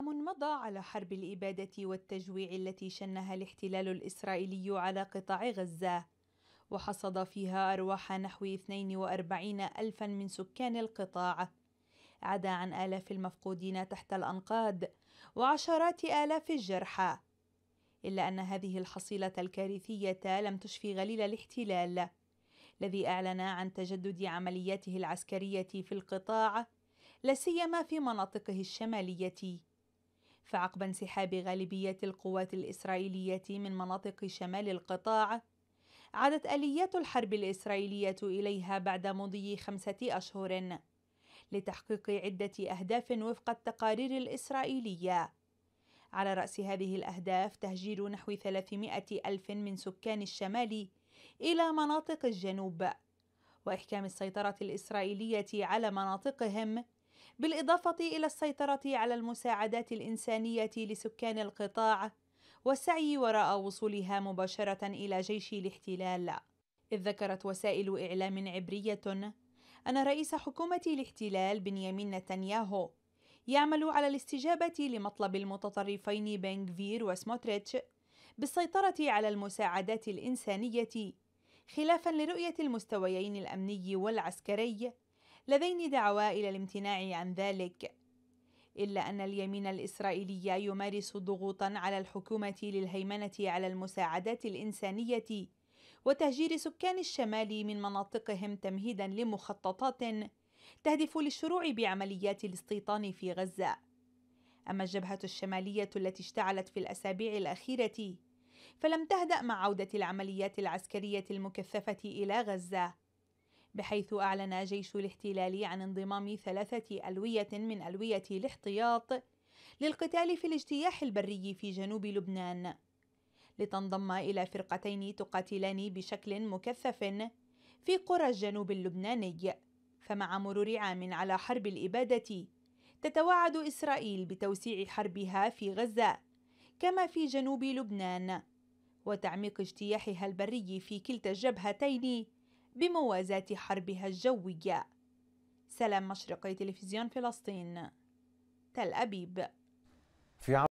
عام مضى على حرب الإبادة والتجويع التي شنها الاحتلال الإسرائيلي على قطاع غزة وحصد فيها أرواح نحو 42 ألفا من سكان القطاع عدا عن آلاف المفقودين تحت الأنقاض وعشرات آلاف الجرحى إلا أن هذه الحصيلة الكارثية لم تشفي غليل الاحتلال الذي أعلن عن تجدد عملياته العسكرية في القطاع لا سيما في مناطقه الشمالية فعقب انسحاب غالبية القوات الإسرائيلية من مناطق شمال القطاع، عادت آليات الحرب الإسرائيلية إليها بعد مضي خمسة أشهر لتحقيق عدة أهداف وفق التقارير الإسرائيلية. على رأس هذه الأهداف تهجير نحو 300 ألف من سكان الشمال إلى مناطق الجنوب، وإحكام السيطرة الإسرائيلية على مناطقهم بالإضافة إلى السيطرة على المساعدات الإنسانية لسكان القطاع والسعي وراء وصولها مباشرة إلى جيش الاحتلال إذ ذكرت وسائل إعلام عبرية أن رئيس حكومة الاحتلال بنيامين نتنياهو يعمل على الاستجابة لمطلب المتطرفين بنغفير وسموتريتش بالسيطرة على المساعدات الإنسانية خلافا لرؤية المستويين الأمني والعسكري لذين دعوة إلى الامتناع عن ذلك إلا أن اليمين الإسرائيلي يمارس ضغوطا على الحكومة للهيمنة على المساعدات الإنسانية وتهجير سكان الشمال من مناطقهم تمهيدا لمخططات تهدف للشروع بعمليات الاستيطان في غزة. أما الجبهة الشمالية التي اشتعلت في الأسابيع الأخيرة فلم تهدأ مع عودة العمليات العسكرية المكثفة إلى غزة، بحيث أعلن جيش الاحتلال عن انضمام ثلاثة ألوية من ألوية الاحتياط للقتال في الاجتياح البري في جنوب لبنان لتنضم إلى فرقتين تقاتلان بشكل مكثف في قرى الجنوب اللبناني فمع مرور عام على حرب الإبادة تتوعد إسرائيل بتوسيع حربها في غزة كما في جنوب لبنان وتعميق اجتياحها البري في كلتا الجبهتين بموازاة حربها الجوية سلام مشرقي تلفزيون فلسطين تل أبيب في